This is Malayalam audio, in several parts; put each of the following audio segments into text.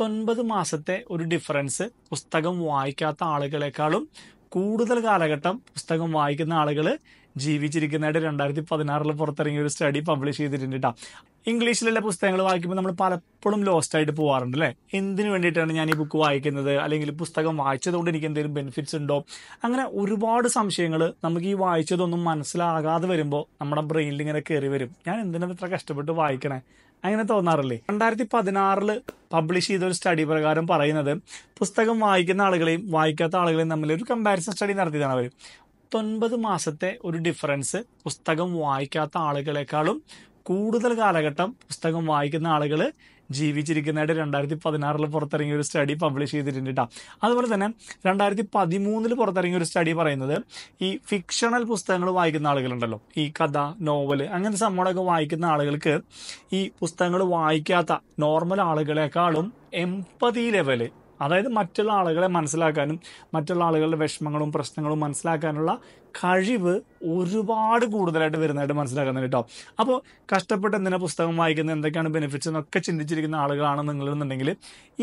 പത്തൊൻപത് മാസത്തെ ഒരു ഡിഫറൻസ് പുസ്തകം വായിക്കാത്ത ആളുകളെക്കാളും കൂടുതൽ കാലഘട്ടം പുസ്തകം വായിക്കുന്ന ആളുകൾ ജീവിച്ചിരിക്കുന്നതായിട്ട് രണ്ടായിരത്തി പതിനാറിൽ പുറത്തിറങ്ങിയ ഒരു സ്റ്റഡി പബ്ലിഷ് ചെയ്തിട്ടുണ്ട് കേട്ടോ ഇംഗ്ലീഷിലുള്ള പുസ്തകങ്ങൾ വായിക്കുമ്പോൾ നമ്മൾ പലപ്പോഴും ലോസ്റ്റ് ആയിട്ട് പോകാറുണ്ട് അല്ലേ എന്തിനു വേണ്ടിയിട്ടാണ് ഞാൻ ഈ ബുക്ക് വായിക്കുന്നത് അല്ലെങ്കിൽ പുസ്തകം വായിച്ചതുകൊണ്ട് എനിക്ക് എന്തെങ്കിലും ബെനിഫിറ്റ്സ് ഉണ്ടോ അങ്ങനെ ഒരുപാട് സംശയങ്ങൾ നമുക്ക് ഈ വായിച്ചതൊന്നും മനസ്സിലാകാതെ വരുമ്പോൾ നമ്മുടെ ബ്രെയിനിൽ ഇങ്ങനെ കയറി വരും ഞാൻ എന്തിനാണ് ഇത്ര കഷ്ടപ്പെട്ട് വായിക്കണേ അങ്ങനെ തോന്നാറില്ലേ രണ്ടായിരത്തി പതിനാറില് പബ്ലിഷ് ചെയ്ത ഒരു സ്റ്റഡി പ്രകാരം പറയുന്നത് പുസ്തകം വായിക്കുന്ന ആളുകളെയും വായിക്കാത്ത ആളുകളെയും തമ്മിൽ ഒരു കമ്പാരിസൺ സ്റ്റഡി നടത്തിയതാണ് അവർ പത്തൊൻപത് മാസത്തെ ഒരു ഡിഫറൻസ് പുസ്തകം വായിക്കാത്ത ആളുകളെക്കാളും കൂടുതൽ കാലഘട്ടം പുസ്തകം വായിക്കുന്ന ആളുകൾ ജീവിച്ചിരിക്കുന്നതായിട്ട് രണ്ടായിരത്തി പതിനാറിൽ പുറത്തിറങ്ങിയ ഒരു സ്റ്റഡി പബ്ലിഷ് ചെയ്തിട്ടുണ്ട് കേട്ടോ അതുപോലെ തന്നെ രണ്ടായിരത്തി പതിമൂന്നിൽ പുറത്തിറങ്ങിയ ഒരു സ്റ്റഡി പറയുന്നത് ഈ ഫിക്ഷണൽ പുസ്തകങ്ങൾ വായിക്കുന്ന ആളുകളുണ്ടല്ലോ ഈ കഥ നോവൽ അങ്ങനത്തെ സംഭവങ്ങളൊക്കെ വായിക്കുന്ന ആളുകൾക്ക് ഈ പുസ്തകങ്ങൾ വായിക്കാത്ത നോർമൽ ആളുകളെക്കാളും എമ്പതി ലെവല് അതായത് മറ്റുള്ള ആളുകളെ മനസ്സിലാക്കാനും മറ്റുള്ള ആളുകളുടെ വിഷമങ്ങളും പ്രശ്നങ്ങളും മനസ്സിലാക്കാനുള്ള കഴിവ് ഒരുപാട് കൂടുതലായിട്ട് വരുന്നതായിട്ട് മനസ്സിലാക്കുന്നുണ്ട് കേട്ടോ അപ്പോൾ കഷ്ടപ്പെട്ട് എന്തിനാ പുസ്തകം വായിക്കുന്നത് എന്തൊക്കെയാണ് ബെനിഫിറ്റ്സ് എന്നൊക്കെ ചിന്തിച്ചിരിക്കുന്ന ആളുകളാണ് നിങ്ങളെന്നുണ്ടെങ്കിൽ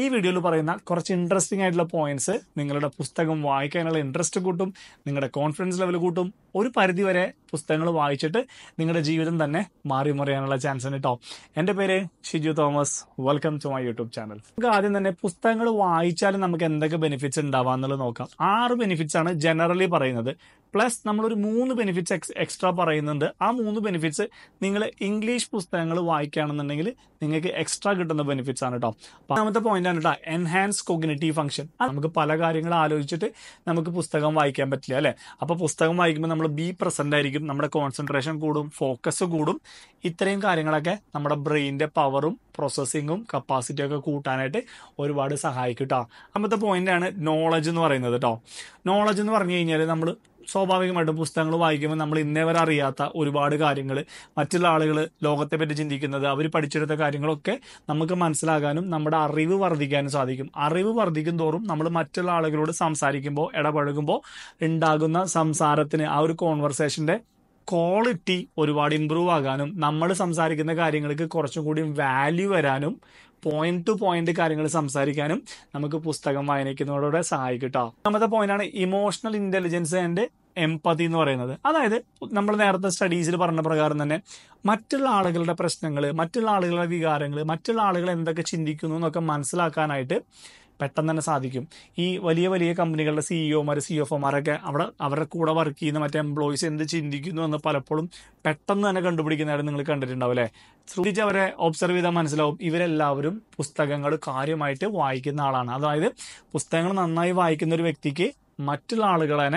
ഈ വീഡിയോയിൽ പറയുന്ന കുറച്ച് ഇൻട്രസ്റ്റിംഗ് ആയിട്ടുള്ള പോയിന്റ്സ് നിങ്ങളുടെ പുസ്തകം വായിക്കാനുള്ള ഇൻട്രസ്റ്റ് കൂട്ടും നിങ്ങളുടെ കോൺഫിഡൻസ് ലെവൽ കൂട്ടും ഒരു പരിധി വരെ പുസ്തകങ്ങൾ വായിച്ചിട്ട് നിങ്ങളുടെ ജീവിതം തന്നെ മാറി മറിയാനുള്ള ചാൻസ് ഉണ്ട് കേട്ടോ എൻ്റെ പേര് Shiju Thomas welcome to my YouTube channel നമുക്ക് ആദ്യം തന്നെ പുസ്തകങ്ങൾ വായിച്ചാലും നമുക്ക് എന്തൊക്കെ ബെനിഫിറ്റ്സ് ഉണ്ടാവാന്നുള്ളത് നോക്കാം ആറ് ബെനിഫിറ്റ്സ് ആണ് ജനറലി പറയുന്നത് പ്ലസ് നമ്മളൊരു മൂന്ന് ബെനിഫിറ്റ്സ് എക്സ് എക്സ്ട്രാ പറയുന്നുണ്ട് ആ മൂന്ന് ബെനിഫിറ്റ്സ് നിങ്ങൾ ഇംഗ്ലീഷ് പുസ്തകങ്ങൾ വായിക്കുകയാണെന്നുണ്ടെങ്കിൽ നിങ്ങൾക്ക് എക്സ്ട്രാ കിട്ടുന്ന ബെനിഫിറ്റ്സ് ആണ് കേട്ടോ ഒന്നാമത്തെ പോയിന്റ് ആണ് കേട്ടോ എൻഹാൻസ് കൊഗ്നറ്റീവ് ഫംഗ്ഷൻ നമുക്ക് പല കാര്യങ്ങൾ ആലോചിച്ചിട്ട് നമുക്ക് പുസ്തകം വായിക്കാൻ പറ്റില്ല അല്ലേ അപ്പോൾ പുസ്തകം വായിക്കുമ്പോൾ നമ്മൾ ബി പ്രസന്റ് ആയിരിക്കും നമ്മുടെ കോൺസെൻട്രേഷൻ കൂടും ഫോക്കസ് കൂടും ഇത്രയും കാര്യങ്ങളൊക്കെ നമ്മുടെ ബ്രെയിനിന്റെ പവറും പ്രോസസ്സിങ്ങും കപ്പാസിറ്റിയും ഒക്കെ കൂട്ടാനായിട്ട് ഒരുപാട് സഹായിക്കും കേട്ടോ അമ്പത്തെ പോയിന്റ് ആണ് നോളജ് എന്ന് പറയുന്നത് കേട്ടോ നോളജ് എന്ന് പറഞ്ഞു കഴിഞ്ഞാൽ നമ്മൾ സ്വാഭാവികമായിട്ടും പുസ്തകങ്ങൾ വായിക്കുമ്പോൾ നമ്മൾ ഇന്നേ വരെ അറിയാത്ത ഒരുപാട് കാര്യങ്ങൾ മറ്റുള്ള ആളുകൾ ലോകത്തെപ്പറ്റി ചിന്തിക്കുന്നത് അവർ പഠിച്ചെടുത്ത കാര്യങ്ങളൊക്കെ നമുക്ക് മനസ്സിലാകാനും നമ്മുടെ അറിവ് വർദ്ധിക്കാനും സാധിക്കും അറിവ് വർദ്ധിക്കും തോറും നമ്മൾ മറ്റുള്ള ആളുകളോട് സംസാരിക്കുമ്പോൾ ഇടപഴകുമ്പോൾ ഉണ്ടാകുന്ന സംസാരത്തിന് ആ ഒരു കോൺവെർസേഷൻ്റെ ക്വാളിറ്റി ഒരുപാട് ഇമ്പ്രൂവ് ആകാനും നമ്മൾ സംസാരിക്കുന്ന കാര്യങ്ങൾക്ക് കുറച്ചും കൂടി വാല്യൂ വരാനും പോയിന്റ് ടു പോയിന്റ് കാര്യങ്ങൾ സംസാരിക്കാനും നമുക്ക് പുസ്തകം വായനയ്ക്കുന്നതോടെ സഹായിക്കും കേട്ടോ പോയിന്റ് പോയിന്റാണ് ഇമോഷണൽ ഇന്റലിജൻസ് ആൻഡ് എംപതി എന്ന് പറയുന്നത് അതായത് നമ്മൾ നേരത്തെ സ്റ്റഡീസിൽ പറഞ്ഞ പ്രകാരം തന്നെ മറ്റുള്ള ആളുകളുടെ പ്രശ്നങ്ങൾ മറ്റുള്ള ആളുകളുടെ വികാരങ്ങൾ മറ്റുള്ള ആളുകൾ എന്തൊക്കെ ചിന്തിക്കുന്നു എന്നൊക്കെ മനസ്സിലാക്കാനായിട്ട് പെട്ടെന്ന് തന്നെ സാധിക്കും ഈ വലിയ വലിയ കമ്പനികളുടെ സിഇഒമാർ e സി എഫ് ഒമാരൊക്കെ അവിടെ അവരുടെ കൂടെ വർക്ക് ചെയ്യുന്ന മറ്റേ എംപ്ലോയീസ് എന്ത് ചിന്തിക്കുന്നു എന്ന് പലപ്പോഴും പെട്ടെന്ന് തന്നെ കണ്ടുപിടിക്കുന്നതായിട്ട് നിങ്ങൾ കണ്ടിട്ടുണ്ടാവും അല്ലേ ശ്രദ്ധിച്ച് അവരെ ഒബ്സർവ് ചെയ്താൽ മനസ്സിലാവും ഇവരെല്ലാവരും പുസ്തകങ്ങൾ കാര്യമായിട്ട് വായിക്കുന്ന ആളാണ് അതായത് പുസ്തകങ്ങൾ നന്നായി വായിക്കുന്ന ഒരു വ്യക്തിക്ക് മറ്റുള്ള ആളുകളെ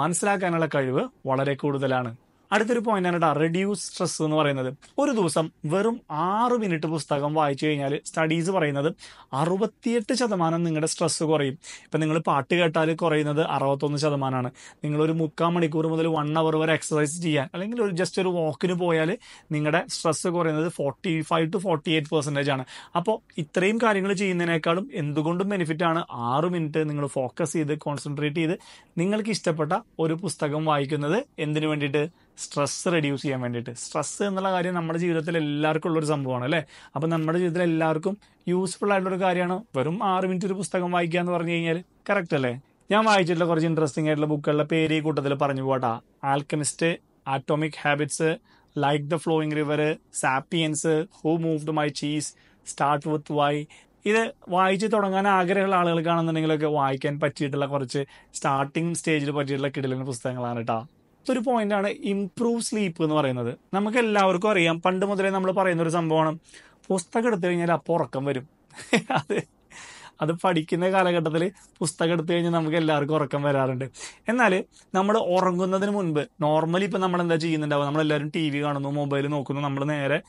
മനസ്സിലാക്കാനുള്ള കഴിവ് വളരെ കൂടുതലാണ് അടുത്തൊരു ആണ് കേട്ടോ റെഡ്യൂസ് സ്ട്രെസ് എന്ന് പറയുന്നത് ഒരു ദിവസം വെറും ആറ് മിനിറ്റ് പുസ്തകം വായിച്ചു കഴിഞ്ഞാൽ സ്റ്റഡീസ് പറയുന്നത് അറുപത്തിയെട്ട് ശതമാനം നിങ്ങളുടെ സ്ട്രെസ് കുറയും ഇപ്പം നിങ്ങൾ പാട്ട് കേട്ടാൽ കുറയുന്നത് അറുപത്തൊന്ന് ശതമാനമാണ് നിങ്ങളൊരു മുക്കാൽ മണിക്കൂർ മുതൽ വൺ അവർ വരെ എക്സസൈസ് ചെയ്യാൻ അല്ലെങ്കിൽ ഒരു ജസ്റ്റ് ഒരു വാക്കിന് പോയാൽ നിങ്ങളുടെ സ്ട്രെസ് കുറയുന്നത് forty five to forty eight percentage ആണ് അപ്പോൾ ഇത്രയും കാര്യങ്ങൾ ചെയ്യുന്നതിനേക്കാളും എന്തുകൊണ്ടും ബെനിഫിറ്റ് ആണ് ആറ് മിനിറ്റ് നിങ്ങൾ ഫോക്കസ് ചെയ്ത് കോൺസെൻട്രേറ്റ് ചെയ്ത് നിങ്ങൾക്ക് ഇഷ്ടപ്പെട്ട ഒരു പുസ്തകം വായിക്കുന്നത് എന്തിനു വേണ്ടിയിട്ട് സ്ട്രെസ് റെഡ്യൂസ് ചെയ്യാൻ വേണ്ടിയിട്ട് സ്ട്രെസ് എന്നുള്ള കാര്യം നമ്മുടെ ജീവിതത്തിൽ എല്ലാവർക്കും ഉള്ളൊരു സംഭവമാണ് അല്ലേ അപ്പം നമ്മുടെ ജീവിതത്തിൽ എല്ലാവർക്കും യൂസ്ഫുൾ ആയിട്ടുള്ളൊരു കാര്യമാണ് വെറും ആറ് മിനിറ്റ് ഒരു പുസ്തകം വായിക്കുക എന്ന് പറഞ്ഞു കഴിഞ്ഞാൽ കറക്റ്റ് അല്ലേ ഞാൻ വായിച്ചിട്ടുള്ള കുറച്ച് ഇൻട്രസ്റ്റിംഗ് ആയിട്ടുള്ള ബുക്കുകളുടെ പേര് ഈ കൂട്ടത്തിൽ പറഞ്ഞു പോട്ടാ alchemist atomic habits like the flowing river sapiens who moved my cheese start with why ഇത് വായിച്ച് തുടങ്ങാൻ ആഗ്രഹമുള്ള ആളുകൾക്കാണെന്നുണ്ടെങ്കിലൊക്കെ വായിക്കാൻ പറ്റിയിട്ടുള്ള കുറച്ച് സ്റ്റാർട്ടിംഗ് സ്റ്റേജിൽ പറ്റിയിട്ടുള്ള കിടിലിന് പുസ്തകങ്ങളാണ് കേട്ടോ പത്തൊരു പോയിന്റാണ് ഇംപ്രൂവ് സ്ലീപ്പ് എന്ന് പറയുന്നത് നമുക്ക് എല്ലാവർക്കും അറിയാം പണ്ട് മുതലേ നമ്മൾ പറയുന്ന ഒരു സംഭവമാണ് പുസ്തകം എടുത്തു കഴിഞ്ഞാൽ അപ്പോൾ ഉറക്കം വരും അത് അത് പഠിക്കുന്ന കാലഘട്ടത്തിൽ പുസ്തകം എടുത്തു കഴിഞ്ഞാൽ നമുക്ക് എല്ലാവർക്കും ഉറക്കം വരാറുണ്ട് എന്നാൽ നമ്മൾ ഉറങ്ങുന്നതിന് മുൻപ് നോർമലി ഇപ്പം നമ്മൾ എന്താ ചെയ്യുന്നുണ്ടാവുക നമ്മളെല്ലാവരും ടി വി കാണുന്നു മൊബൈൽ നോക്കുന്നു നമ്മൾ നേരെ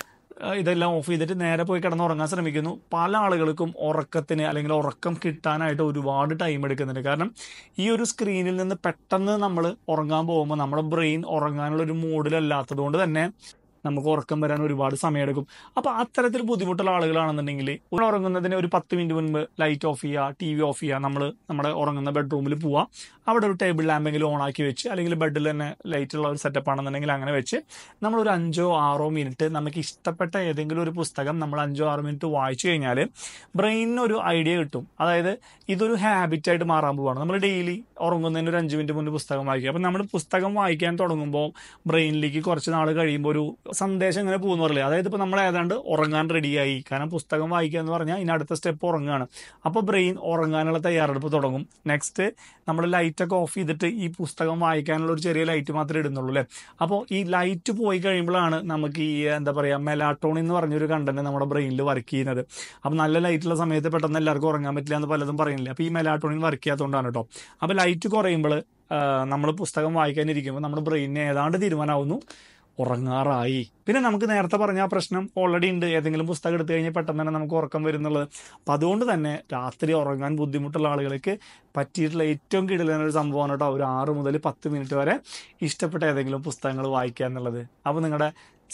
ഇതെല്ലാം ഓഫ് ചെയ്തിട്ട് നേരെ പോയി കിടന്നുറങ്ങാൻ ശ്രമിക്കുന്നു പല ആളുകൾക്കും ഉറക്കത്തിന് അല്ലെങ്കിൽ ഉറക്കം കിട്ടാനായിട്ട് ഒരുപാട് ടൈം എടുക്കുന്നുണ്ട് കാരണം ഈ ഒരു സ്ക്രീനിൽ നിന്ന് പെട്ടെന്ന് നമ്മൾ ഉറങ്ങാൻ പോകുമ്പോൾ നമ്മുടെ ബ്രെയിൻ ഉറങ്ങാനുള്ള ഒരു മൂഡിലല്ലാത്തത് കൊണ്ട് തന്നെ നമുക്ക് ഉറക്കം വരാൻ ഒരുപാട് സമയമെടുക്കും അപ്പോൾ അത്തരത്തിൽ ബുദ്ധിമുട്ടുള്ള ആളുകളാണെന്നുണ്ടെങ്കിൽ ഉറങ്ങുന്നതിന് ഒരു പത്ത് മിനിറ്റ് മുൻപ് ലൈറ്റ് ഓഫ് ചെയ്യുക ടി വി ഓഫ് ചെയ്യുക നമ്മൾ നമ്മുടെ ഉറങ്ങുന്ന ബെഡ്റൂമിൽ പോവാ അവിടെ ഒരു ടേബിൾ ലാമ്പെങ്കിലും ഓൺ ആക്കി വെച്ച് അല്ലെങ്കിൽ ബെഡിൽ തന്നെ ലൈറ്റ് ഉള്ള ഒരു സെറ്റപ്പ് ആണെന്നുണ്ടെങ്കിൽ അങ്ങനെ വെച്ച് നമ്മൾ ഒരു അഞ്ചോ ആറോ മിനിറ്റ് നമുക്ക് ഇഷ്ടപ്പെട്ട ഏതെങ്കിലും ഒരു പുസ്തകം നമ്മൾ അഞ്ചോ ആറോ മിനിറ്റ് വായിച്ചു കഴിഞ്ഞാൽ ബ്രെയിനിന് ഒരു ഐഡിയ കിട്ടും അതായത് ഇതൊരു ഹാബിറ്റായിട്ട് മാറാൻ പോവാണ് നമ്മൾ ഡെയിലി ഉറങ്ങുന്നതിന് ഒരു അഞ്ച് മിനിറ്റ് മുന്നേ പുസ്തകം വായിക്കുക അപ്പം നമ്മൾ പുസ്തകം വായിക്കാൻ തുടങ്ങുമ്പോൾ ബ്രെയിനിലേക്ക് കുറച്ച് നാൾ കഴിയുമ്പോൾ ഒരു സന്ദേശം ഇങ്ങനെ പോകുന്നു പറയില്ല അതായത് ഇപ്പോൾ നമ്മൾ ഏതാണ്ട് ഉറങ്ങാൻ റെഡിയായി കാരണം പുസ്തകം വായിക്കുക എന്ന് പറഞ്ഞാൽ ഇനി അടുത്ത സ്റ്റെപ്പ് ഉറങ്ങുകയാണ് അപ്പോൾ ബ്രെയിൻ ഉറങ്ങാനുള്ള തയ്യാറെടുപ്പ് തുടങ്ങും നെക്സ്റ്റ് നമ്മൾ ലൈറ്റൊക്കെ ഓഫ് ചെയ്തിട്ട് ഈ പുസ്തകം വായിക്കാനുള്ള ഒരു ചെറിയ ലൈറ്റ് മാത്രമേ ഇടുന്നുള്ളൂ അല്ലേ അപ്പോൾ ഈ ലൈറ്റ് പോയി കഴിയുമ്പോഴാണ് നമുക്ക് ഈ എന്താ പറയുക മെലാട്ടോൺ എന്ന് പറഞ്ഞൊരു കണ്ടന്റ് നമ്മുടെ ബ്രെയിനിൽ വർക്ക് ചെയ്യുന്നത് അപ്പോൾ നല്ല ലൈറ്റുള്ള സമയത്ത് പെട്ടെന്ന് എല്ലാവർക്കും ഉറങ്ങാൻ പറ്റില്ല എന്ന് പലതും പറയുന്നില്ല അപ്പോൾ ഈ മെലാട്ടോണിൻ വർക്ക് ചെയ്യാത്തതുകൊണ്ടാണ് കേട്ടോ അപ്പോൾ ലൈറ്റ് കുറയുമ്പോൾ നമ്മൾ പുസ്തകം വായിക്കാനിരിക്കുമ്പോൾ നമ്മുടെ ബ്രെയിനിന് ഏതാണ്ട് തീരുമാനമാകുന്നു ഉറങ്ങാറായി പിന്നെ നമുക്ക് നേരത്തെ പറഞ്ഞ ആ പ്രശ്നം ഓൾറെഡി ഉണ്ട് ഏതെങ്കിലും പുസ്തകം എടുത്തു കഴിഞ്ഞാൽ പെട്ടെന്ന് തന്നെ നമുക്ക് ഉറക്കം വരുന്നുള്ളത് അപ്പം അതുകൊണ്ട് തന്നെ രാത്രി ഉറങ്ങാൻ ബുദ്ധിമുട്ടുള്ള ആളുകൾക്ക് പറ്റിയിട്ടുള്ള ഏറ്റവും കിടലുന്ന ഒരു സംഭവമാണ് കേട്ടോ ഒരു ആറ് മുതൽ പത്ത് മിനിറ്റ് വരെ ഇഷ്ടപ്പെട്ട ഏതെങ്കിലും പുസ്തകങ്ങൾ വായിക്കുക എന്നുള്ളത് അപ്പോൾ നിങ്ങളുടെ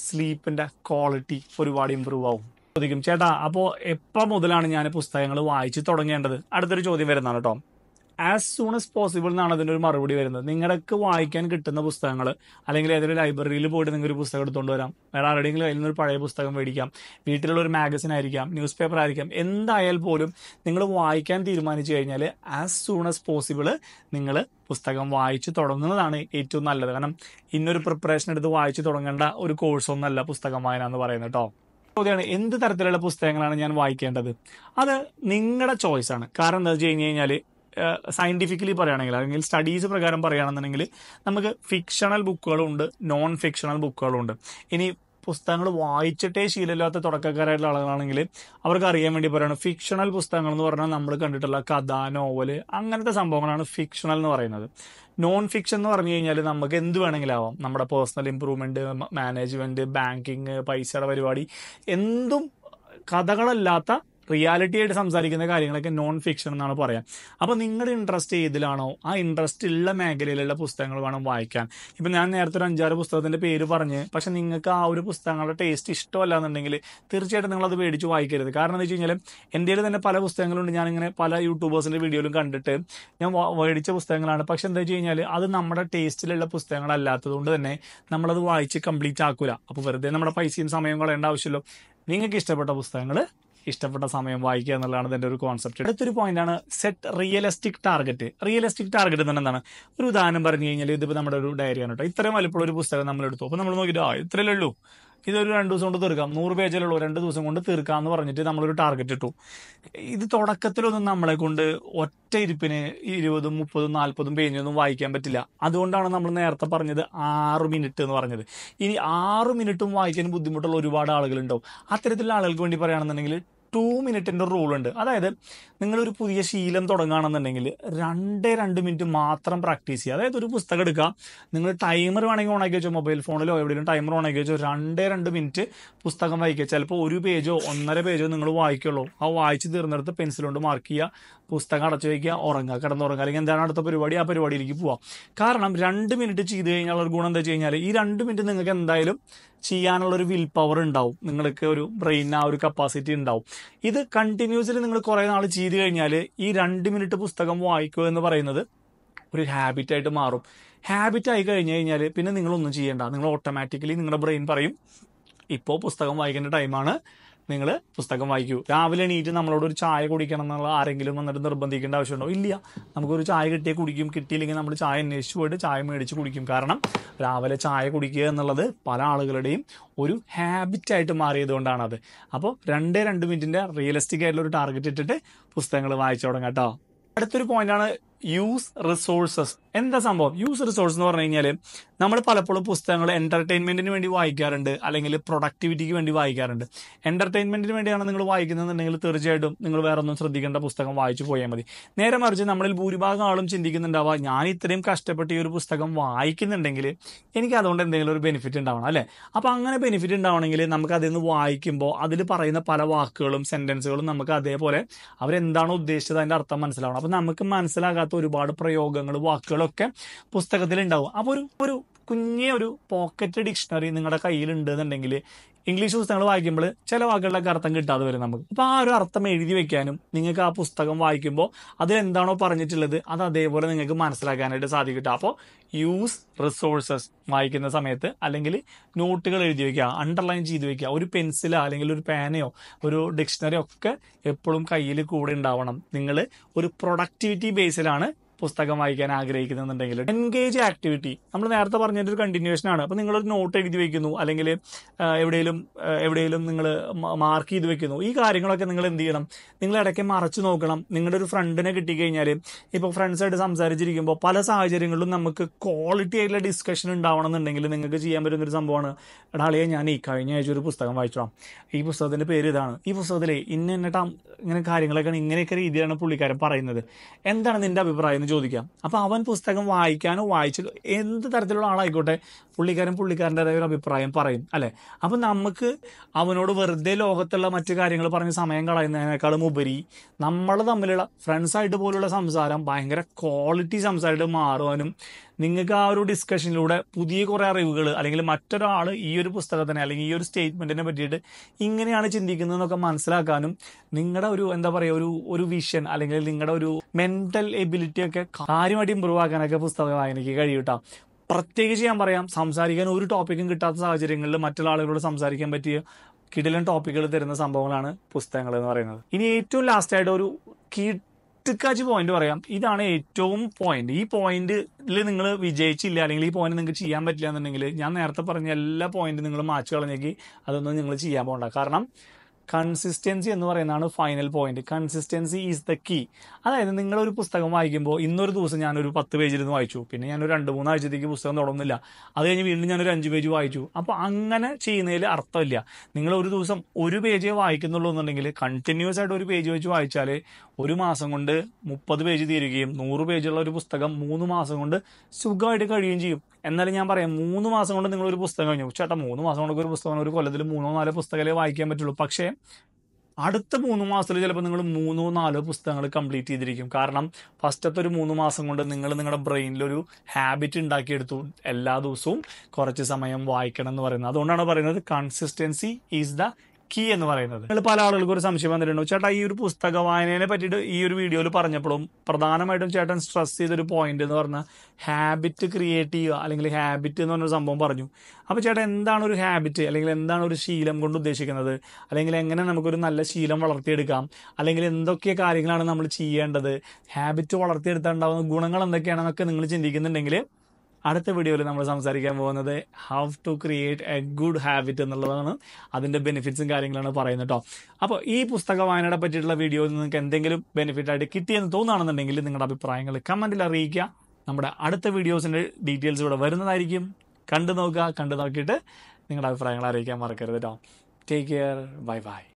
സ്ലീപ്പിൻ്റെ ക്വാളിറ്റി ഒരുപാട് ഇമ്പ്രൂവ് ആവും ചോദിക്കും ചേട്ടാ അപ്പോൾ എപ്പോൾ മുതലാണ് ഞാൻ പുസ്തകങ്ങൾ വായിച്ച് തുടങ്ങേണ്ടത് അടുത്തൊരു ചോദ്യം വരുന്നതാണ് കേട്ടോ ആസ് സൂൺ ആസ് പോസിബിൾ എന്നാണ് അതിൻ്റെ ഒരു മറുപടി വരുന്നത് നിങ്ങൾക്ക് വായിക്കാൻ കിട്ടുന്ന പുസ്തകങ്ങൾ അല്ലെങ്കിൽ ഏതൊരു ലൈബ്രറിയിൽ പോയിട്ട് നിങ്ങൾക്ക് ഒരു പുസ്തകം എടുത്തുകൊണ്ട് വരാം വേറെ ആരുടെയെങ്കിലും അതിൽ നിന്നൊരു പഴയ പുസ്തകം മേടിക്കാം വീട്ടിലുള്ള ഒരു മാഗസിൻ ആയിരിക്കാം ന്യൂസ് പേപ്പർ ആയിരിക്കാം എന്തായാൽ പോലും നിങ്ങൾ വായിക്കാൻ തീരുമാനിച്ചു കഴിഞ്ഞാൽ ആസ് സൂൺ ആസ് പോസിബിൾ നിങ്ങൾ പുസ്തകം വായിച്ചു തുടങ്ങുന്നതാണ് ഏറ്റവും നല്ലത് കാരണം ഇന്നൊരു പ്രിപ്പറേഷൻ എടുത്ത് വായിച്ചു തുടങ്ങേണ്ട ഒരു കോഴ്സൊന്നല്ല പുസ്തകം വായന എന്ന് പറയുന്നത് കേട്ടോ ചോദ്യമാണ് എന്ത് തരത്തിലുള്ള പുസ്തകങ്ങളാണ് ഞാൻ വായിക്കേണ്ടത് അത് നിങ്ങളുടെ ചോയ്സാണ് കാരണം എന്താ വെച്ച് കഴിഞ്ഞ് കഴിഞ്ഞാൽ സയൻറ്റിഫിക്കലി പറയുകയാണെങ്കിൽ അല്ലെങ്കിൽ സ്റ്റഡീസ് പ്രകാരം പറയുകയാണെന്നുണ്ടെങ്കിൽ നമുക്ക് ഫിക്ഷണൽ ബുക്കുകളുണ്ട് നോൺ ഫിക്ഷണൽ ബുക്കുകളുണ്ട് ഇനി പുസ്തകങ്ങൾ വായിച്ചിട്ടേ ശീലമില്ലാത്ത തുടക്കക്കാരായിട്ടുള്ള ആളുകളാണെങ്കിൽ അവർക്ക് അറിയാൻ വേണ്ടി പറയുന്നത് ഫിക്ഷണൽ പുസ്തകങ്ങൾ എന്ന് പറഞ്ഞാൽ നമ്മൾ കണ്ടിട്ടുള്ള കഥ നോവൽ അങ്ങനത്തെ സംഭവങ്ങളാണ് ഫിക്ഷണൽ എന്ന് പറയുന്നത് നോൺ ഫിക്ഷൻ എന്ന് പറഞ്ഞു കഴിഞ്ഞാൽ നമുക്ക് എന്ത് വേണമെങ്കിലും ആവാം നമ്മുടെ പേഴ്സണൽ ഇമ്പ്രൂവ്മെൻറ്റ് മാനേജ്മെൻറ്റ് ബാങ്കിങ് പൈസയുടെ പരിപാടി എന്തും കഥകളല്ലാത്ത റിയാലിറ്റി ആയിട്ട് സംസാരിക്കുന്ന കാര്യങ്ങളൊക്കെ നോൺ ഫിക്ഷൻ എന്നാണ് പറയാം അപ്പോൾ നിങ്ങളുടെ ഇൻട്രസ്റ്റ് ഏതിലാണോ ആ ഇൻട്രസ്റ്റ് ഉള്ള മേഖലയിലുള്ള പുസ്തകങ്ങൾ വേണം വായിക്കാൻ ഇപ്പം ഞാൻ നേരത്തെ ഒരു അഞ്ചാറ് പുസ്തകത്തിൻ്റെ പേര് പറഞ്ഞ് പക്ഷെ നിങ്ങൾക്ക് ആ ഒരു പുസ്തകങ്ങളുടെ ടേസ്റ്റ് ഇഷ്ടമല്ല എന്നുണ്ടെങ്കിൽ തീർച്ചയായിട്ടും നിങ്ങളത് മേടിച്ച് വായിക്കരുത് കാരണം എന്ന് വെച്ച് കഴിഞ്ഞാൽ എൻ്റെ തന്നെ പല പുസ്തകങ്ങളുണ്ട് ഞാനിങ്ങനെ പല യൂട്യൂബേഴ്സിൻ്റെ വീഡിയോയിലും കണ്ടിട്ട് ഞാൻ മേടിച്ച പുസ്തകങ്ങളാണ് പക്ഷെ എന്താ വെച്ച് കഴിഞ്ഞാൽ അത് നമ്മുടെ ടേസ്റ്റിലുള്ള പുസ്തകങ്ങളല്ലാത്തതുകൊണ്ട് തന്നെ നമ്മളത് വായിച്ച് കംപ്ലീറ്റ് ആക്കൂല അപ്പോൾ വെറുതെ നമ്മുടെ പൈസയും സമയവും കളയേണ്ട ആവശ്യമില്ല നിങ്ങൾക്ക് ഇഷ്ടപ്പെട്ട പുസ്തകങ്ങൾ ഇഷ്ടപ്പെട്ട സമയം വായിക്കുക എന്നുള്ളതാണ് ഇതിൻ്റെ ഒരു കോൺസെപ്റ്റ് അടുത്തൊരു പോയിന്റാണ് set realistic target realistic target എന്ന് എന്താണ് ഒരു ഉദാഹരണം പറഞ്ഞു കഴിഞ്ഞാൽ ഇതിപ്പോൾ നമ്മുടെ ഒരു ഡയറിയാണ് കേട്ടോ ഇത്രയും വലിപ്പമുള്ള ഒരു പുസ്തകം നമ്മൾ എടുത്തു അപ്പോൾ നമ്മൾ നോക്കിയിട്ട് ആ ഇത്രയല്ലേ ഉള്ളൂ ഇതൊരു രണ്ട് ദിവസം കൊണ്ട് തീർക്കാം നൂറ് പേജിലുള്ളൂ രണ്ട് ദിവസം കൊണ്ട് തീർക്കാം എന്ന് പറഞ്ഞിട്ട് നമ്മളൊരു ടാർഗറ്റ് ഇട്ടു ഇത് തുടക്കത്തിലൊന്നും നമ്മളെ കൊണ്ട് ഒറ്റ ഇരിപ്പിന് ഇരുപതും മുപ്പതും നാൽപ്പതും പേജൊന്നും വായിക്കാൻ പറ്റില്ല അതുകൊണ്ടാണ് നമ്മൾ നേരത്തെ പറഞ്ഞത് ആറ് മിനിറ്റ് എന്ന് പറഞ്ഞത് ഇനി ആറ് മിനിറ്റും വായിക്കാൻ ബുദ്ധിമുട്ടുള്ള ഒരുപാട് ആളുകളുണ്ടാവും അത്തരത്തിലുള്ള ആളുകൾക്ക് വേണ്ടി പറയുകയാണെന്നുണ്ടെങ്കിൽ ടു മിനിറ്റിൻ്റെ ഉണ്ട് അതായത് നിങ്ങളൊരു പുതിയ ശീലം തുടങ്ങുകയാണെന്നുണ്ടെങ്കിൽ രണ്ട് രണ്ട് മിനിറ്റ് മാത്രം പ്രാക്ടീസ് ചെയ്യുക അതായത് ഒരു പുസ്തകം എടുക്കുക നിങ്ങൾ ടൈമർ വേണമെങ്കിൽ ഓണാക്കി വെച്ചോ മൊബൈൽ ഫോണിലോ എവിടെയെങ്കിലും ടൈമർ ഓണാക്കി വെച്ചോ രണ്ട് രണ്ട് മിനിറ്റ് പുസ്തകം വായിക്കുക ചിലപ്പോൾ ഒരു പേജോ ഒന്നര പേജോ നിങ്ങൾ വായിക്കുള്ളൂ ആ വായിച്ച് തീർന്നെടുത്ത് പെൻസിൽ കൊണ്ട് മാർക്ക് ചെയ്യുക പുസ്തകം അടച്ചു വയ്ക്കുക ഉറങ്ങുക കിടന്നുറങ്ങുക അല്ലെങ്കിൽ എന്താണ് അടുത്ത പരിപാടി ആ പരിപാടിയിലേക്ക് പോവാം കാരണം രണ്ട് മിനിറ്റ് ചെയ്ത് കഴിഞ്ഞാൽ ഒരു ഗുണം എന്താ വെച്ച് കഴിഞ്ഞാൽ ഈ രണ്ട് മിനിറ്റ് നിങ്ങൾക്ക് എന്തായാലും ചെയ്യാനുള്ള ഒരു വിൽ പവർ ഉണ്ടാവും നിങ്ങൾക്ക് ഒരു ബ്രെയിൻ ആ ഒരു കപ്പാസിറ്റി ഉണ്ടാവും ഇത് കണ്ടിന്യൂസ്ലി നിങ്ങൾ കുറേ നാൾ ചെയ്ത് കഴിഞ്ഞാൽ ഈ രണ്ട് മിനിറ്റ് പുസ്തകം വായിക്കുക എന്ന് പറയുന്നത് ഒരു ഹാബിറ്റായിട്ട് മാറും ഹാബിറ്റ് ആയി കഴിഞ്ഞ് കഴിഞ്ഞാൽ പിന്നെ നിങ്ങളൊന്നും ചെയ്യേണ്ട നിങ്ങൾ ഓട്ടോമാറ്റിക്കലി നിങ്ങളുടെ ബ്രെയിൻ പറയും ഇപ്പോൾ പുസ്തകം വായിക്കേണ്ട ടൈമാണ് നിങ്ങൾ പുസ്തകം വായിക്കൂ രാവിലെ എണീറ്റ് നമ്മളോട് ഒരു ചായ കുടിക്കണം എന്നുള്ള ആരെങ്കിലും വന്നിട്ട് നിർബന്ധിക്കേണ്ട ആവശ്യമുണ്ടോ ഇല്ല നമുക്കൊരു ചായ കിട്ടിയേ കുടിക്കും കിട്ടിയില്ലെങ്കിൽ നമ്മൾ ചായ അന്വേഷിച്ച് പോയിട്ട് ചായ മേടിച്ച് കുടിക്കും കാരണം രാവിലെ ചായ കുടിക്കുക എന്നുള്ളത് പല ആളുകളുടെയും ഒരു ഹാബിറ്റായിട്ട് മാറിയത് കൊണ്ടാണത് അപ്പോൾ രണ്ടേ രണ്ട് മിനിറ്റിൻ്റെ റിയലിസ്റ്റിക് ആയിട്ടുള്ള ഒരു ടാർഗറ്റ് ഇട്ടിട്ട് പുസ്തകങ്ങൾ വായിച്ചു തുടങ്ങാം കേട്ടോ അടുത്തൊരു പോയിന്റാണ് യൂസ് റിസോഴ്സസ് എന്താ സംഭവം യൂസ് റിസോഴ്സ് എന്ന് പറഞ്ഞു കഴിഞ്ഞാൽ നമ്മൾ പലപ്പോഴും പുസ്തകങ്ങൾ എന്റർടൈൻമെന്റിന് വേണ്ടി വായിക്കാറുണ്ട് അല്ലെങ്കിൽ പ്രൊഡക്ടിവിറ്റിക്ക് വേണ്ടി വായിക്കാറുണ്ട് എന്റർടൈൻമെന്റിന് വേണ്ടിയാണ് നിങ്ങൾ വായിക്കുന്നതെന്നുണ്ടെങ്കിൽ തീർച്ചയായിട്ടും നിങ്ങൾ വേറെ ഒന്നും ശ്രദ്ധിക്കേണ്ട പുസ്തകം വായിച്ചു പോയാൽ മതി നേരെ മറിച്ച് നമ്മളിൽ ഭൂരിഭാഗം ആളും ചിന്തിക്കുന്നുണ്ടാവുക ഞാൻ ഇത്രയും കഷ്ടപ്പെട്ട് ഈ ഒരു പുസ്തകം വായിക്കുന്നുണ്ടെങ്കിൽ എനിക്ക് അതുകൊണ്ട് എന്തെങ്കിലും ഒരു ബെനിഫിറ്റ് ഉണ്ടാവണം അല്ലേ അപ്പോൾ അങ്ങനെ ബെനിഫിറ്റ് ഉണ്ടാവണമെങ്കിൽ നമുക്ക് അതിൽ നിന്ന് വായിക്കുമ്പോൾ അതിൽ പറയുന്ന പല വാക്കുകളും സെന്റൻസുകളും നമുക്ക് അതേപോലെ അവരെന്താണോ ഉദ്ദേശിച്ചത് അതിൻ്റെ അർത്ഥം മനസ്സിലാവണം അപ്പോൾ നമുക്ക് മനസ്സിലാകാത്ത ഒരുപാട് പ്രയോഗങ്ങൾ വാക്കുകളൊക്കെ പുസ്തകത്തിൽ ഉണ്ടാവും അപ്പോൾ ഒരു ഒരു കുഞ്ഞേ ഒരു പോക്കറ്റ് ഡിക്ഷണറി നിങ്ങളുടെ കയ്യിലുണ്ട് എന്നുണ്ടെങ്കിൽ ഇംഗ്ലീഷ് പുസ്തകങ്ങൾ വായിക്കുമ്പോൾ ചില വാക്കുകളിലൊക്കെ അർത്ഥം കിട്ടാതെ വരും നമുക്ക് അപ്പോൾ ആ ഒരു അർത്ഥം എഴുതി വെക്കാനും നിങ്ങൾക്ക് ആ പുസ്തകം വായിക്കുമ്പോൾ അതിലെന്താണോ പറഞ്ഞിട്ടുള്ളത് അത് അതേപോലെ നിങ്ങൾക്ക് മനസ്സിലാക്കാനായിട്ട് സാധിക്കും അപ്പോൾ യൂസ് റിസോഴ്സസ് വായിക്കുന്ന സമയത്ത് അല്ലെങ്കിൽ നോട്ടുകൾ എഴുതി വെക്കുക അണ്ടർലൈൻ ചെയ്ത് വെക്കുക ഒരു പെൻസിലോ അല്ലെങ്കിൽ ഒരു പേനയോ ഒരു ഡിക്ഷണറിയോ ഒക്കെ എപ്പോഴും കയ്യിൽ കൂടെ ഉണ്ടാവണം നിങ്ങൾ ഒരു പ്രൊഡക്ടിവിറ്റി ബേസിലാണ് പുസ്തകം വായിക്കാൻ ആഗ്രഹിക്കുന്നുണ്ടെങ്കിൽ എൻഗേജ് ആക്ടിവിറ്റി നമ്മൾ നേരത്തെ പറഞ്ഞതിൻ്റെ ഒരു കണ്ടിന്യൂഷൻ ആണ് അപ്പോൾ നിങ്ങളൊരു നോട്ട് എഴുതി വെക്കുന്നു അല്ലെങ്കിൽ എവിടെയെങ്കിലും എവിടെയെങ്കിലും നിങ്ങൾ മാർക്ക് ചെയ്ത് വെക്കുന്നു ഈ കാര്യങ്ങളൊക്കെ നിങ്ങൾ എന്ത് ചെയ്യണം നിങ്ങൾ ഇടയ്ക്ക് മറച്ചു നോക്കണം നിങ്ങളുടെ ഒരു ഫ്രണ്ടിനെ കിട്ടിക്കഴിഞ്ഞാൽ ഇപ്പോൾ ഫ്രണ്ട്സായിട്ട് സംസാരിച്ചിരിക്കുമ്പോൾ പല സാഹചര്യങ്ങളിലും നമുക്ക് ക്വാളിറ്റി ആയിട്ടുള്ള ഡിസ്കഷൻ ഉണ്ടാവണം എന്നുണ്ടെങ്കിൽ നിങ്ങൾക്ക് ചെയ്യാൻ പറ്റുന്ന ഒരു സംഭവമാണ് ഡാളിയെ ഞാൻ ഈ കഴിഞ്ഞ ആഴ്ച ഒരു പുസ്തകം വായിച്ചോളാം ഈ പുസ്തകത്തിൻ്റെ പേര് ഇതാണ് ഈ പുസ്തകത്തിലെ ഇന്ന എന്നിട്ടാ ഇങ്ങനെ കാര്യങ്ങളൊക്കെയാണ് ഇങ്ങനെയൊക്കെ രീതിയിലാണ് പുള്ളിക്കാരൻ പറയുന്നത് എന്താണ് നിൻ്റെ അഭിപ്രായം എന്ന് ചോദിക്കാം അപ്പോൾ അവൻ പുസ്തകം വായിക്കാനോ വായിച്ച് എന്ത് തരത്തിലുള്ള ആളായിക്കോട്ടെ പുള്ളിക്കാരൻ പുള്ളിക്കാരൻ്റെതായ ഒരു അഭിപ്രായം പറയും അല്ലേ അപ്പം നമുക്ക് അവനോട് വെറുതെ ലോകത്തുള്ള മറ്റു കാര്യങ്ങൾ പറഞ്ഞ് സമയം കളയുന്നതിനേക്കാളും ഉപരി നമ്മൾ തമ്മിലുള്ള ഫ്രണ്ട്സായിട്ട് പോലുള്ള സംസാരം ഭയങ്കര ക്വാളിറ്റി സംസാരമായിട്ട് മാറുവാനും നിങ്ങൾക്ക് ആ ഒരു ഡിസ്കഷനിലൂടെ പുതിയ കുറേ അറിവുകൾ അല്ലെങ്കിൽ മറ്റൊരാൾ ഈ ഒരു പുസ്തകത്തിനെ അല്ലെങ്കിൽ ഈ ഒരു സ്റ്റേറ്റ്മെൻറ്റിനെ പറ്റിയിട്ട് ഇങ്ങനെയാണ് ചിന്തിക്കുന്നതെന്നൊക്കെ മനസ്സിലാക്കാനും നിങ്ങളുടെ ഒരു എന്താ പറയുക ഒരു ഒരു വിഷൻ അല്ലെങ്കിൽ നിങ്ങളുടെ ഒരു മെൻ്റൽ എബിലിറ്റി കാര്യങ്ങളൊക്കെ കാര്യമായിട്ട് ഇമ്പ്രൂവ് ആക്കാനൊക്കെ പുസ്തക വായനയ്ക്ക് കഴിയൂട്ടോ പ്രത്യേകിച്ച് ഞാൻ പറയാം സംസാരിക്കാൻ ഒരു ടോപ്പിക്കും കിട്ടാത്ത സാഹചര്യങ്ങളിൽ മറ്റുള്ള ആളുകളോട് സംസാരിക്കാൻ പറ്റിയ കിടിലൻ ടോപ്പിക്കുകൾ തരുന്ന സംഭവങ്ങളാണ് പുസ്തകങ്ങൾ എന്ന് പറയുന്നത് ഇനി ഏറ്റവും ലാസ്റ്റ് ആയിട്ട് ഒരു കിട്ടിക്കാച്ച് പോയിന്റ് പറയാം ഇതാണ് ഏറ്റവും പോയിന്റ് ഈ പോയിന്റിൽ നിങ്ങൾ വിജയിച്ചില്ല അല്ലെങ്കിൽ ഈ പോയിന്റ് നിങ്ങൾക്ക് ചെയ്യാൻ പറ്റില്ല എന്നുണ്ടെങ്കിൽ ഞാൻ നേരത്തെ പറഞ്ഞ എല്ലാ പോയിന്റും നിങ്ങൾ മാച്ച് കളഞ്ഞെങ്കിൽ അതൊന്നും നിങ്ങൾ ചെയ്യാൻ പോകണ്ട കാരണം കൺസിസ്റ്റൻസി എന്ന് പറയുന്നതാണ് final point consistency is the key അതായത് നിങ്ങളൊരു പുസ്തകം വായിക്കുമ്പോൾ ഇന്നൊരു ദിവസം ഞാനൊരു പത്ത് പേജിലിരുന്ന് വായിച്ചു പിന്നെ ഞാനൊരു രണ്ട് മൂന്ന് ആഴ്ചത്തേക്ക് പുസ്തകം തുടങ്ങുന്നില്ല അത് കഴിഞ്ഞ് വീണ്ടും ഞാനൊരു അഞ്ച് പേജ് വായിച്ചു അപ്പോൾ അങ്ങനെ ചെയ്യുന്നതിൽ അർത്ഥമില്ല നിങ്ങൾ ഒരു ദിവസം ഒരു പേജേ വായിക്കുന്നുള്ളൂ എന്നുണ്ടെങ്കിൽ കണ്ടിന്യൂസ് ആയിട്ട് ഒരു പേജ് വെച്ച് വായിച്ചാൽ ഒരു മാസം കൊണ്ട് മുപ്പത് പേജ് തീരുകയും നൂറ് പേജുള്ള ഒരു പുസ്തകം മൂന്ന് മാസം കൊണ്ട് സുഖമായിട്ട് കഴിയുകയും ചെയ്യും എന്നാലും ഞാൻ പറയാം മൂന്ന് മാസം കൊണ്ട് നിങ്ങൾ ഒരു പുസ്തകം കഴിഞ്ഞു ചേട്ടാ മൂന്ന് മാസം കൊണ്ട് ഒരു പുസ്തകം ഒരു കൊല്ലത്തിൽ മൂന്നോ നാലോ പുസ്തകമേ വായിക്കാൻ പറ്റുള്ളൂ പക്ഷേ അടുത്ത മൂന്ന് മാസത്തിൽ ചിലപ്പോൾ നിങ്ങൾ മൂന്നോ നാലോ പുസ്തകങ്ങൾ കംപ്ലീറ്റ് ചെയ്തിരിക്കും കാരണം ഫസ്റ്റത്തെ ഒരു മൂന്ന് മാസം കൊണ്ട് നിങ്ങൾ നിങ്ങളുടെ ബ്രെയിനിലൊരു ഹാബിറ്റ് ഉണ്ടാക്കിയെടുത്തു എല്ലാ ദിവസവും കുറച്ച് സമയം വായിക്കണം എന്ന് പറയുന്നത് അതുകൊണ്ടാണ് പറയുന്നത് കൺസിസ്റ്റൻസി ഈസ് ദ മക്കി എന്ന് പറയുന്നത് നിങ്ങൾ പല ആളുകൾക്ക് ഒരു സംശയം വന്നിട്ടുണ്ടോ ചേട്ടാ ഈ ഒരു പുസ്തക വായനയെ പറ്റിയിട്ട് ഈ ഒരു വീഡിയോയിൽ പറഞ്ഞപ്പോഴും പ്രധാനമായിട്ടും ചേട്ടൻ സ്ട്രെസ് ചെയ്തൊരു പോയിന്റ് എന്ന് പറഞ്ഞാൽ ഹാബിറ്റ് ക്രിയേറ്റ് ചെയ്യുക അല്ലെങ്കിൽ ഹാബിറ്റ് എന്ന് പറഞ്ഞൊരു സംഭവം പറഞ്ഞു അപ്പോൾ ചേട്ടാ എന്താണ് ഒരു ഹാബിറ്റ് അല്ലെങ്കിൽ എന്താണ് ഒരു ശീലം കൊണ്ട് ഉദ്ദേശിക്കുന്നത് അല്ലെങ്കിൽ എങ്ങനെ നമുക്കൊരു നല്ല ശീലം വളർത്തിയെടുക്കാം അല്ലെങ്കിൽ എന്തൊക്കെ കാര്യങ്ങളാണ് നമ്മൾ ചെയ്യേണ്ടത് ഹാബിറ്റ് വളർത്തിയെടുത്താൽ ഉണ്ടാകുന്ന ഗുണങ്ങൾ എന്തൊക്കെയാണെന്നൊക്കെ നിങ്ങൾ ചിന്തിക്കുന്നുണ്ടെങ്കിൽ അടുത്ത വീഡിയോയിൽ നമ്മൾ സംസാരിക്കാൻ പോകുന്നത് how to create a good habit എന്നുള്ളതാണ് അതിൻ്റെ ബെനിഫിറ്റ്സും കാര്യങ്ങളാണ് പറയുന്നത് കേട്ടോ അപ്പോൾ ഈ പുസ്തക വായനയുടെ പറ്റിയിട്ടുള്ള വീഡിയോയിൽ നിങ്ങൾക്ക് എന്തെങ്കിലും ബെനിഫിറ്റ് ആയിട്ട് കിട്ടിയെന്ന് തോന്നുകയാണെന്നുണ്ടെങ്കിൽ നിങ്ങളുടെ അഭിപ്രായങ്ങൾ കമൻറ്റിൽ അറിയിക്കുക നമ്മുടെ അടുത്ത വീഡിയോസിൻ്റെ ഡീറ്റെയിൽസ് ഇവിടെ വരുന്നതായിരിക്കും കണ്ടു നോക്കുക കണ്ടു നോക്കിയിട്ട് നിങ്ങളുടെ അഭിപ്രായങ്ങൾ അറിയിക്കാൻ മറക്കരുത് കേട്ടോ ടേക്ക് കെയർ ബൈ ബൈ